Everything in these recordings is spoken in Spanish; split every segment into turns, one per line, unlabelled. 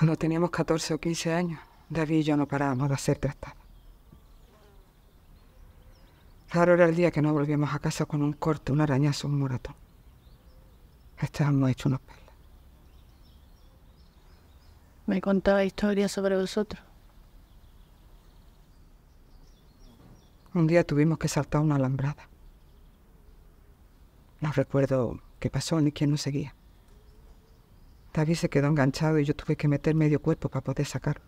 Cuando teníamos 14 o 15 años, David y yo no parábamos de hacer trastadas. Raro era el día que no volvíamos a casa con un corte, un arañazo, un moratón. Estábamos hechos unos perlas.
Me contaba historias sobre vosotros.
Un día tuvimos que saltar una alambrada. No recuerdo qué pasó ni quién nos seguía. David se quedó enganchado y yo tuve que meter medio cuerpo para poder sacarlo.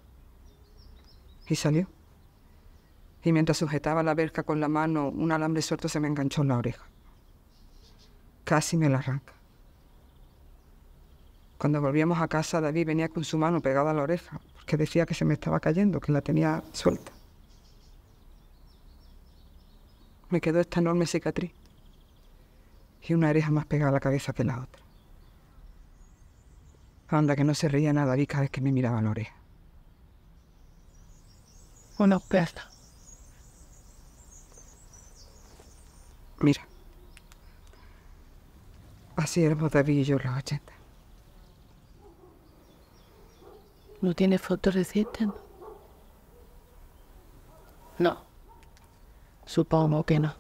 Y salió. Y mientras sujetaba la verja con la mano, un alambre suelto se me enganchó en la oreja. Casi me la arranca. Cuando volvíamos a casa, David venía con su mano pegada a la oreja, porque decía que se me estaba cayendo, que la tenía suelta. Me quedó esta enorme cicatriz y una oreja más pegada a la cabeza que la otra. Anda, que no se reía nada David cada vez que me miraba Lore. Una perla. Mira. Así éramos David y yo los 80. ¿No tiene fotos recientes? No? no. Supongo que no.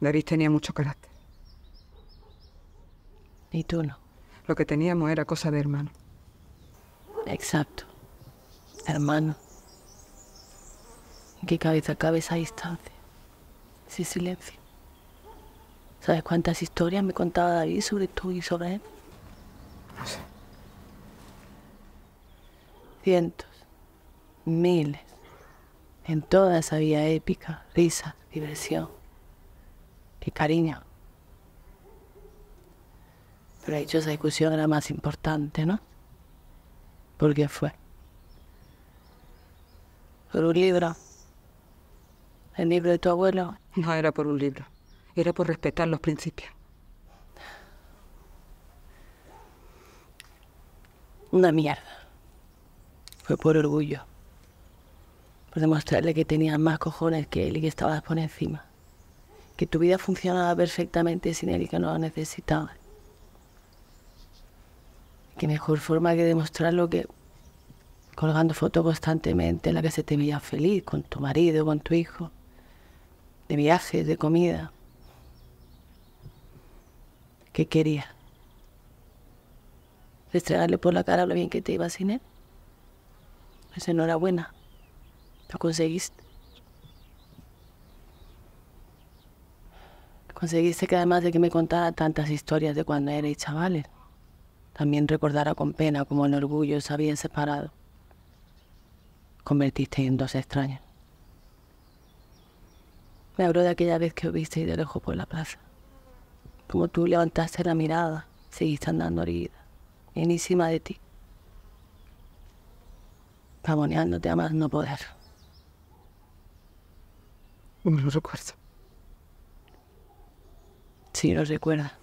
David tenía mucho carácter. Y tú no. Lo que teníamos era cosa de hermano. Exacto.
Hermano. ¿En qué cabeza a esa distancia? Ese silencio. ¿Sabes cuántas historias me contaba David sobre tú y sobre él? No sé. Cientos. Miles. En todas había épica, risa, diversión y cariño. Pero de hecho esa discusión era más importante, ¿no? ¿Por qué fue?
Por un libro. El libro de tu abuelo. No era por un libro. Era por respetar los principios. Una mierda.
Fue por orgullo. Por demostrarle que tenías más cojones que él y que estabas por encima. Que tu vida funcionaba perfectamente sin él y que no lo necesitabas qué mejor forma que demostrarlo que colgando fotos constantemente en la que se te veía feliz con tu marido, con tu hijo, de viajes, de comida. ¿Qué quería? ¿Estregarle por la cara lo bien que te iba sin él? Pues enhorabuena, lo conseguiste. Conseguiste que además de que me contara tantas historias de cuando eres chavales, también recordara con pena cómo en orgullo se habían separado. Convertiste en dos extraños. Me habló de aquella vez que os visteis de lejos por la plaza. Como tú levantaste la mirada, seguiste andando herida, encima de ti, Paboneándote a más no poder. No lo recuerdo. Sí, lo recuerda.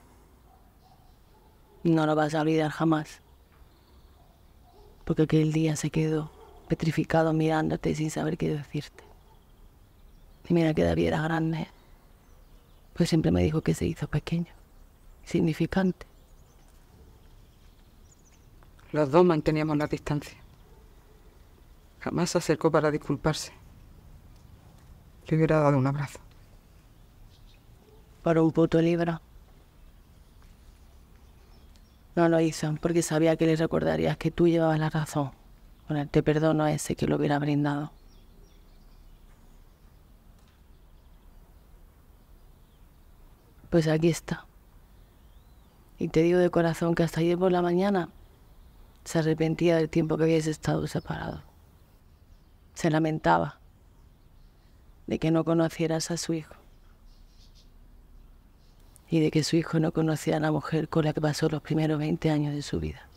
No lo vas a olvidar jamás. Porque aquel día se quedó petrificado mirándote sin saber qué decirte. Y mira que David era grande, pues siempre me dijo que se hizo pequeño, Significante.
Los dos manteníamos la distancia. Jamás se acercó para disculparse. Le hubiera dado un abrazo. Para un puto libra.
No lo hizo, porque sabía que le recordarías que tú llevabas la razón. Bueno, te perdono a ese que lo hubiera brindado. Pues aquí está. Y te digo de corazón que hasta ayer por la mañana se arrepentía del tiempo que habías estado separado. Se lamentaba de que no conocieras a su hijo y de que su hijo no conocía a la mujer con la que pasó los primeros 20 años de su vida.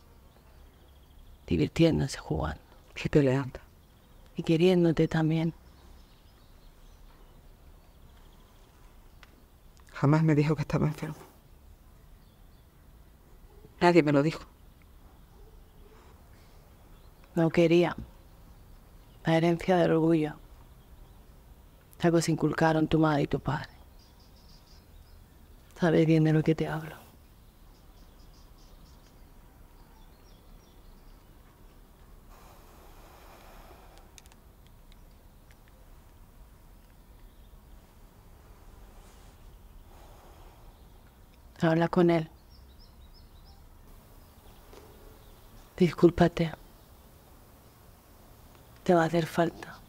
Divirtiéndose, jugando. Y peleando. Y queriéndote también.
Jamás me dijo que estaba enfermo.
Nadie me lo dijo. No quería. La herencia del orgullo. Algo se inculcaron tu madre y tu padre sabes bien de lo que te hablo. Habla con él. Discúlpate. Te va a hacer falta.